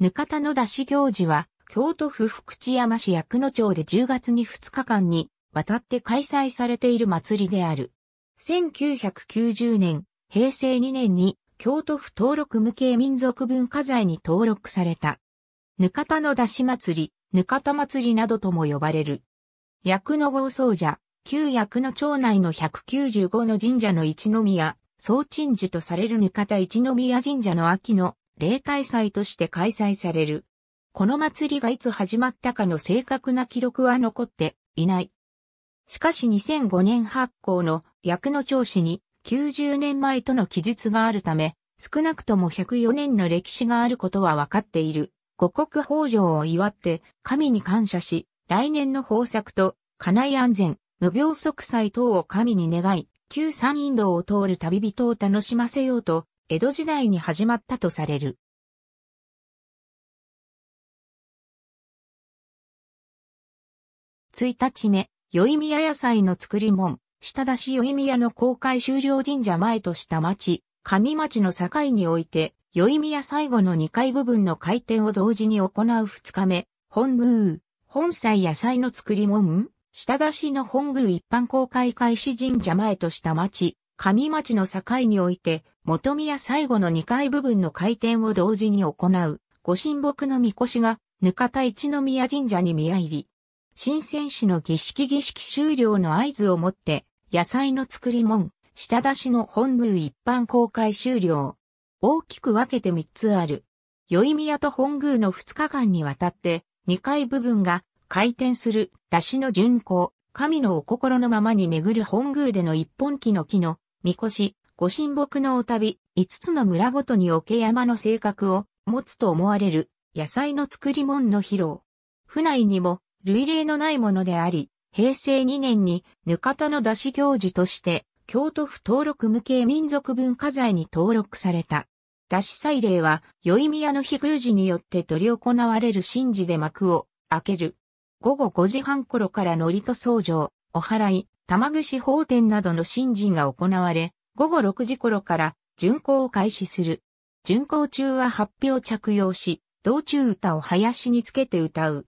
ぬかたの出し行事は、京都府福知山市役野町で10月に2日間に、渡って開催されている祭りである。1990年、平成2年に、京都府登録無形民族文化財に登録された。ぬかたの出し祭り、ぬかた祭りなどとも呼ばれる。薬野豪僧者、旧薬野町内の195の神社の一宮、総鎮守とされるぬかた一宮神社の秋の例大祭として開催される。この祭りがいつ始まったかの正確な記録は残っていない。しかし2005年発行の役の調子に90年前との記述があるため、少なくとも104年の歴史があることは分かっている。五国豊穣を祝って神に感謝し、来年の豊作と家内安全、無病息災等を神に願い、旧山陰道を通る旅人を楽しませようと、江戸時代に始まったとされる。1日目、宵宮野菜の作り物、下出し宵宮の公開終了神社前とした町、上町の境において、宵宮最後の2階部分の開店を同時に行う2日目、本宮、本祭野菜の作り物、下出しの本宮一般公開開始神社前とした町、上町の境において、元宮最後の2階部分の回転を同時に行う、ご神木の御輿が、ぬかた一宮神社に宮入り。新鮮市の儀式儀式終了の合図をもって、野菜の作り物、下出しの本宮一般公開終了。大きく分けて3つある。宵宮と本宮の2日間にわたって、2階部分が回転する出しの巡行、神のお心のままに巡る本宮での一本木の木のみこし、ご神木のお旅、5つの村ごとに桶山の性格を持つと思われる野菜の作り物の披露。府内にも類例のないものであり、平成2年にぬかたの出し行事として京都府登録無形民族文化財に登録された。出し祭礼は、宵宮の非宮寺によって取り行われる神事で幕を開ける。午後5時半頃からりと相乗、お払い、玉串法典などの神事が行われ、午後6時頃から巡行を開始する。巡行中は発表着用し、道中歌を林につけて歌う。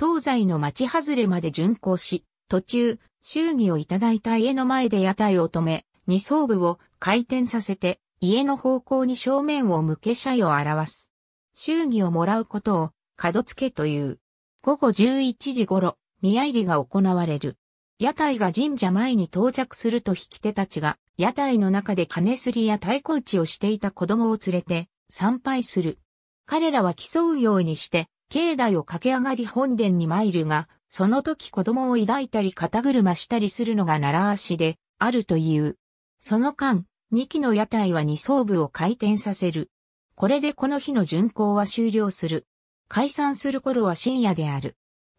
東西の町外れまで巡行し、途中、祝儀をいただいた家の前で屋台を止め、二層部を回転させて、家の方向に正面を向け車位を表す。祝儀をもらうことを、角付けという。午後11時頃、宮入りが行われる。屋台が神社前に到着すると引き手たちが、屋台の中で金すりや太鼓打ちをしていた子供を連れて、参拝する。彼らは競うようにして、境内を駆け上がり本殿に参るが、その時子供を抱いたり肩車したりするのが習わしで、あるという。その間、2機の屋台は2層部を回転させる。これでこの日の巡行は終了する。解散する頃は深夜である。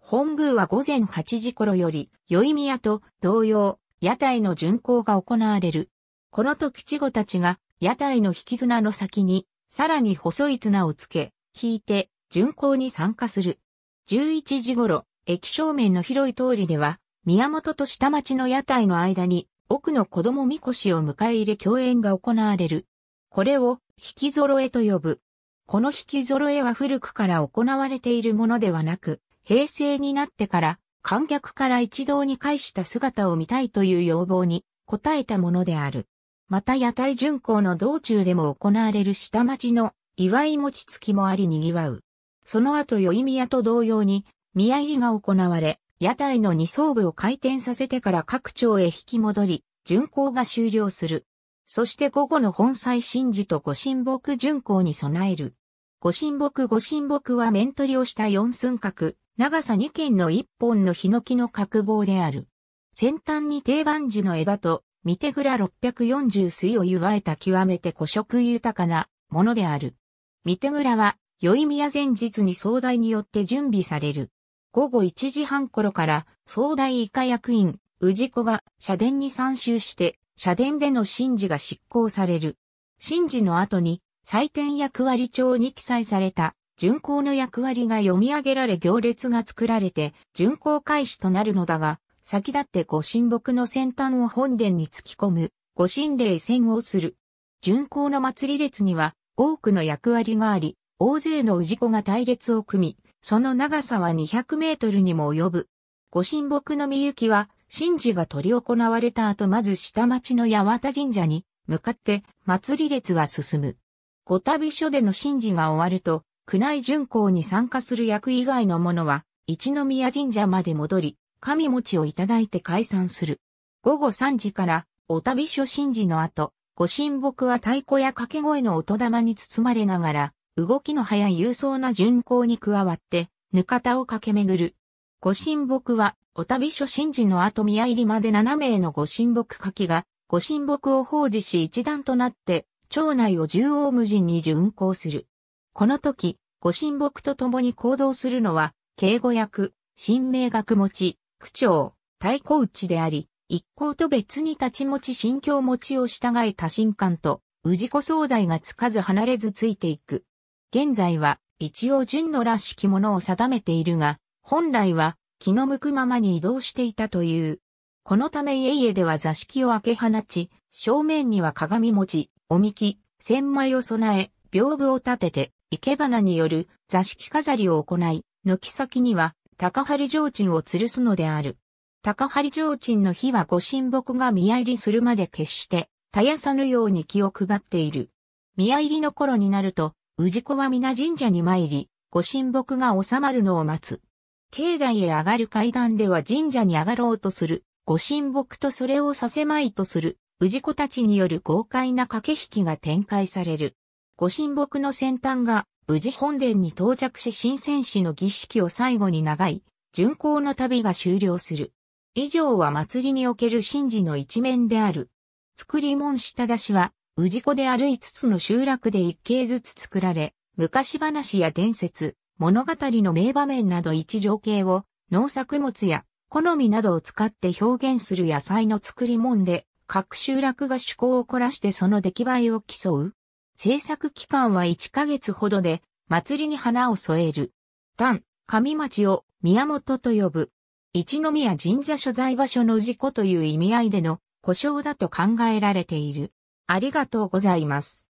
本宮は午前8時頃より、宵宮と同様、屋台の巡行が行われる。この時稚児たちが、屋台の引き綱の先に、さらに細い綱をつけ、引いて、巡行に参加する。11時頃、駅正面の広い通りでは、宮本と下町の屋台の間に、奥の子供みこしを迎え入れ共演が行われる。これを、引き揃えと呼ぶ。この引き揃えは古くから行われているものではなく、平成になってから観客から一堂に会した姿を見たいという要望に応えたものである。また屋台巡行の道中でも行われる下町の祝い餅つきもあり賑わう。その後宵宮と同様に宮入りが行われ、屋台の二層部を回転させてから各町へ引き戻り、巡行が終了する。そして午後の本祭神事と御神木巡行に備える。御神木御神木は面取りをした四寸角、長さ2軒の1本のヒノキの角棒である。先端に定番樹の枝と、ミテグラ640水を湯がえた極めて古色豊かなものである。ミテグラは、宵宮前日に総代によって準備される。午後1時半頃から総代以下役員、氏子が社殿に参集して、社殿での神事が執行される。神事の後に、採点役割帳に記載された巡行の役割が読み上げられ行列が作られて、巡行開始となるのだが、先立って御神木の先端を本殿に突き込む、御神霊戦をする。巡行の祭り列には多くの役割があり、大勢の氏子が隊列を組み、その長さは200メートルにも及ぶ。御神木のみゆきは、神事が取り行われた後まず下町の八幡神社に向かって祭り列は進む。五旅所での神事が終わると、宮内巡行に参加する役以外の者は、一宮神社まで戻り、神餅をいただいて解散する。午後3時から、お旅所神事の後、ご神木は太鼓や掛け声の音玉に包まれながら、動きの速い勇壮な巡行に加わって、ぬかたを駆け巡る。ご神木は、お旅所神事の後宮入りまで7名のご神木書きが、ご神木を奉仕し一段となって、町内を縦横無尽に巡行する。この時、ご神木と共に行動するのは、敬語役、神明学持ち、区長、太鼓打ちであり、一行と別に立ち持ち心境持ちを従えた神官と、氏子総代がつかず離れずついていく。現在は、一応順のらしきものを定めているが、本来は、気の向くままに移動していたという。このため家々では座敷を開け放ち、正面には鏡餅、おみき、千枚を備え、屏風を立てて、生け花による座敷飾りを行い、軒先には高張上鎮を吊るすのである。高張上鎮の火はご神木が宮入りするまで決して、絶やさぬように気を配っている。宮入りの頃になると、氏子は皆神社に参り、ご神木が収まるのを待つ。境内へ上がる階段では神社に上がろうとする、ご神木とそれをさせまいとする、氏子たちによる豪快な駆け引きが展開される。御神木の先端が無事本殿に到着し新戦士の儀式を最後に長い、巡行の旅が終了する。以上は祭りにおける神事の一面である。作り物下出しは、氏子である5つの集落で1系ずつ作られ、昔話や伝説、物語の名場面など一情景を農作物や好みなどを使って表現する野菜の作り物で、各集落が趣向を凝らしてその出来栄えを競う。制作期間は1ヶ月ほどで、祭りに花を添える。丹、上町を宮本と呼ぶ。一宮神社所在場所の事故という意味合いでの故障だと考えられている。ありがとうございます。